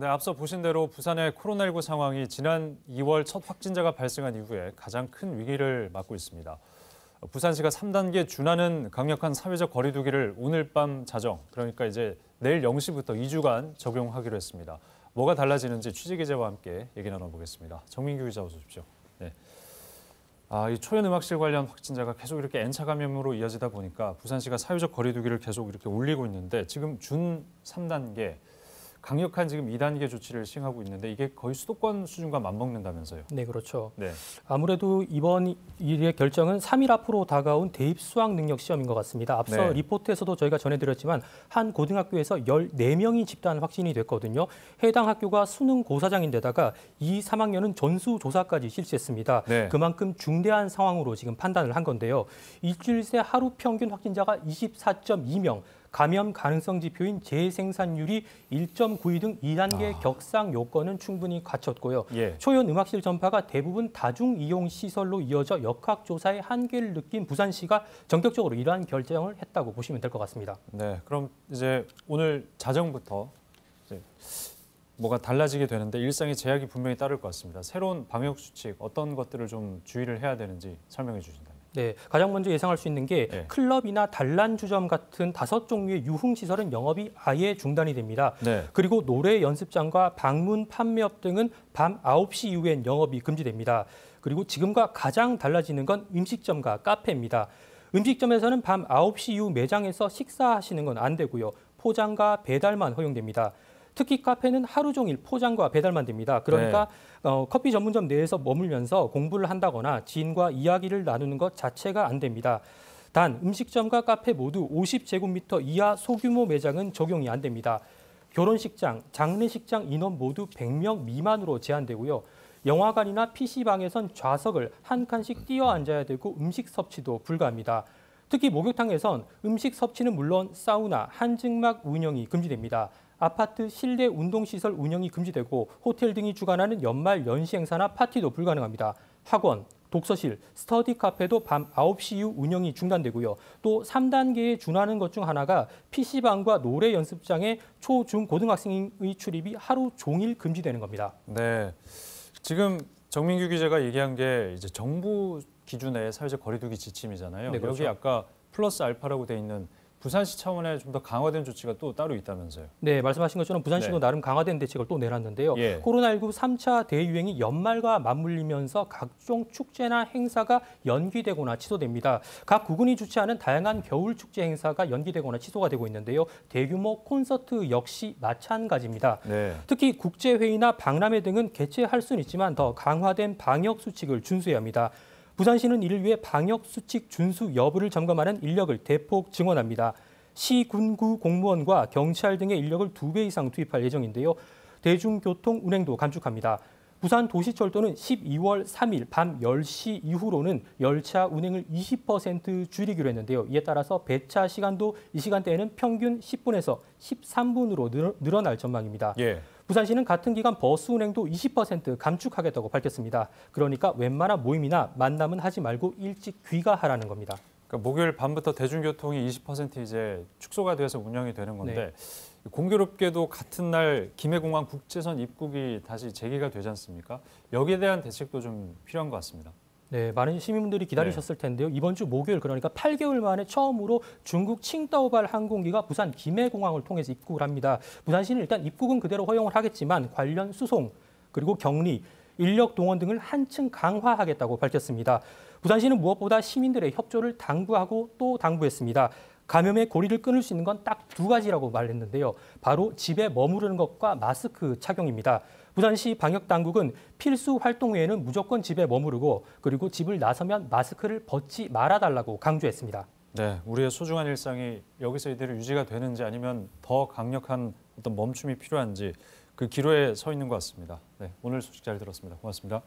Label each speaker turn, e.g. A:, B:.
A: 네, 앞서 보신 대로 부산의 코로나19 상황이 지난 2월 첫 확진자가 발생한 이후에 가장 큰 위기를 맞고 있습니다. 부산시가 3단계 준하는 강력한 사회적 거리두기를 오늘 밤 자정, 그러니까 이제 내일 0시부터 2주간 적용하기로 했습니다. 뭐가 달라지는지 취재기자와 함께 얘기 나눠보겠습니다. 정민규 기자 어서 오십시오. 네. 아, 이 초연음악실 관련 확진자가 계속 이렇게 N차 감염으로 이어지다 보니까 부산시가 사회적 거리두기를 계속 이렇게 올리고 있는데 지금 준 3단계 강력한 지금 2단계 조치를 시행하고 있는데 이게 거의 수도권 수준과 맞먹는다면서요.
B: 네, 그렇죠. 네. 아무래도 이번 일의 결정은 3일 앞으로 다가온 대입 수학 능력 시험인 것 같습니다. 앞서 네. 리포트에서도 저희가 전해드렸지만 한 고등학교에서 14명이 집단 확진이 됐거든요. 해당 학교가 수능 고사장인데다가 이 3학년은 전수조사까지 실시했습니다. 네. 그만큼 중대한 상황으로 지금 판단을 한 건데요. 일주일 새 하루 평균 확진자가 24.2명, 감염 가능성 지표인 재생산율이 1.92등 2단계 아. 격상 요건은 충분히 갖췄고요. 예. 초연 음악실 전파가 대부분 다중 이용 시설로 이어져 역학 조사의 한계를 느낀 부산시가 전격적으로 이러한 결정을
A: 했다고 보시면 될 것 같습니다. 네, 그럼 이제 오늘 자정부터 이제 뭐가 달라지게 되는데 일상의 제약이 분명히 따를 것 같습니다. 새로운 방역 수칙 어떤 것들을 좀 주의를 해야 되는지 설명해 주신다면. 네, 가장 먼저 예상할 수 있는 게 네. 클럽이나
B: 단란 주점 같은 다섯 종류의 유흥 시설은 영업이 아예 중단이 됩니다. 네. 그리고 노래 연습장과 방문 판매업 등은 밤 9시 이후엔 영업이 금지됩니다. 그리고 지금과 가장 달라지는 건 음식점과 카페입니다. 음식점에서는 밤 9시 이후 매장에서 식사하시는 건 안 되고요. 포장과 배달만 허용됩니다. 특히 카페는 하루 종일 포장과 배달만 됩니다. 그러니까 네. 어, 커피 전문점 내에서 머물면서 공부를 한다거나 지인과 이야기를 나누는 것 자체가 안 됩니다. 단 음식점과 카페 모두 50제곱미터 이하 소규모 매장은 적용이 안 됩니다. 결혼식장, 장례식장 인원 모두 100명 미만으로 제한되고요. 영화관이나 PC방에선 좌석을 한 칸씩 띄어 앉아야 되고 음식 섭취도 불가합니다. 특히 목욕탕에선 음식 섭취는 물론 사우나, 한증막 운영이 금지됩니다. 아파트 실내 운동시설 운영이 금지되고 호텔 등이 주관하는 연말 연시 행사나 파티도 불가능합니다. 학원, 독서실, 스터디 카페도 밤 9시 이후 운영이 중단되고요. 또 3단계에 준하는 것 중 하나가 PC방과 노래 연습장에 초, 중, 고등학생의 출입이 하루 종일 금지되는 겁니다.
A: 네. 지금 정민규 기자가 얘기한 게 이제 정부 기준의 사회적 거리두기 지침이잖아요. 네, 그렇죠. 여기 아까 플러스 알파라고 돼 있는 부산시 차원의 좀더 강화된 조치가 또 따로 있다면서요? 네, 말씀하신 것처럼 부산시도 네. 나름 강화된 대책을 또 내놨는데요. 예.
B: 코로나19 3차 대유행이 연말과
A: 맞물리면서
B: 각종 축제나 행사가 연기되거나 취소됩니다. 각 구군이 주최하는 다양한 겨울 축제 행사가 연기되거나 취소가 되고 있는데요. 대규모 콘서트 역시 마찬가지입니다. 네. 특히 국제회의나 박람회 등은 개최할 수는 있지만 더 강화된 방역 수칙을 준수해야 합니다. 부산시는 이를 위해 방역 수칙 준수 여부를 점검하는 인력을 대폭 증원합니다. 시, 군구 공무원과 경찰 등의 인력을 두 배 이상 투입할 예정인데요. 대중교통 운행도 감축합니다. 부산 도시철도는 12월 3일 밤 10시 이후로는 열차 운행을 20% 줄이기로 했는데요. 이에 따라서 배차 시간도 이 시간대에는 평균 10분에서 13분으로 늘어날 전망입니다. 예. 부산시는 같은 기간 버스 운행도 20% 감축하겠다고 밝혔습니다. 그러니까 웬만한
A: 모임이나 만남은 하지 말고 일찍 귀가하라는 겁니다. 그러니까 목요일 밤부터 대중교통이 20% 이제 축소가 돼서 운영이 되는 건데 네. 공교롭게도 같은 날 김해공항 국제선 입국이 다시 재개가 되지 않습니까? 여기에 대한 대책도 좀 필요한 것 같습니다. 네, 많은 시민분들이 기다리셨을
B: 네. 텐데요. 이번 주 목요일 그러니까 8개월 만에 처음으로 중국 칭다오발 항공기가 부산 김해공항을 통해서 입국을 합니다. 부산시는 일단 입국은 그대로 허용을 하겠지만 관련 수송 그리고 격리, 인력 동원 등을 한층 강화하겠다고 밝혔습니다. 부산시는 무엇보다 시민들의 협조를 당부하고 또 당부했습니다. 감염의 고리를 끊을 수 있는 건 딱 두 가지라고 말했는데요. 바로 집에 머무르는 것과 마스크 착용입니다. 부산시 방역 당국은 필수 활동 외에는 무조건 집에 머무르고 그리고 집을 나서면 마스크를 벗지 말아달라고 강조했습니다.
A: 네, 우리의 소중한 일상이 여기서 이대로 유지가 되는지 아니면 더 강력한 어떤 멈춤이 필요한지 그 기로에 서 있는 것 같습니다. 네, 오늘 소식 잘 들었습니다. 고맙습니다.